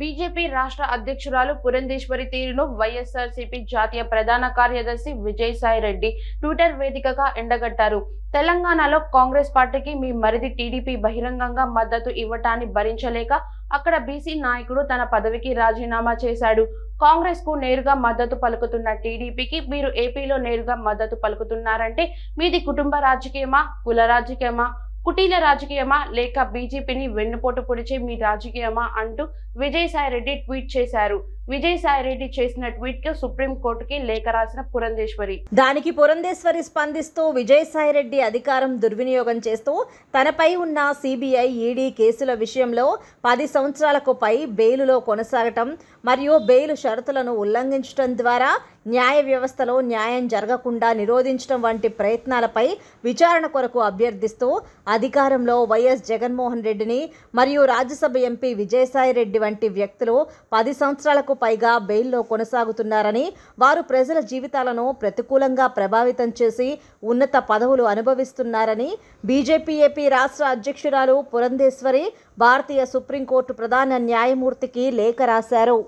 BJP రాష్ట్ర అధ్యక్షురాలు పురంధేశ్వరి తీరును వైఎస్ఆర్సీపీ జాతీయ ప్రధాన కార్యదర్శి విజయసాయిరెడ్డి ట్విట్టర్ వేదికగా ఎండగట్టారు తెలంగాణలో కాంగ్రెస్ పార్టీకి మీ మరిది టీడీపీ బహిరంగంగా మద్దతు ఇవ్వటాన్ని భరించలేక అక్కడ బీసీ నాయకుడు తన పదవికి రాజీనామా చేశాడు కాంగ్రెస్ కు నేరుగా మద్దతు పలుకుతున్న టీడీపీకి మీరు ఏపీలో నేరుగా మద్దతు పలుకుతున్నారంటే మీది కుటుంబ రాజకీయమా కుల రాజకీయమా కుటీల రాజకీయమా లేక బీజేపీని వెన్నుపోటు పొడిచే మీ రాజకీయమా అంటూ విజయసాయిరెడ్డి ట్వీట్ చేశారు విజయసాయిరెడ్డి చేసిన ట్వీట్ కు సుప్రీంకోర్టుకి లేఖ రాసిన పురంధేశ్వరి దానికి పురంధేశ్వరి స్పందిస్తూ విజయసాయిరెడ్డి అధికారం దుర్వినియోగం చేస్తూ తనపై ఉన్న సిబిఐ ఈడీ కేసుల విషయంలో పది సంవత్సరాలకు పై బెయిలులో కొనసాగటం మరియు బెయిలు షరతులను ఉల్లంఘించడం ద్వారా న్యాయ వ్యవస్థలో న్యాయం జరగకుండా నిరోధించడం వంటి ప్రయత్నాలపై విచారణ కొరకు అభ్యర్థిస్తూ అధికారంలో వైఎస్ జగన్మోహన్ రెడ్డిని మరియు రాజ్యసభ ఎంపీ విజయసాయిరెడ్డి వంటి వ్యక్తులు పది సంవత్సరాలకు పైగా బెయిల్లో కొనసాగుతున్నారని వారు ప్రజల జీవితాలను ప్రతికూలంగా ప్రభావితం చేసి ఉన్నత పదవులు అనుభవిస్తున్నారని బీజేపీ ఏపీ రాష్ట్ర అధ్యక్షురాలు పురంధేశ్వరి భారతీయ సుప్రీంకోర్టు ప్రధాన న్యాయమూర్తికి లేఖ రాశారు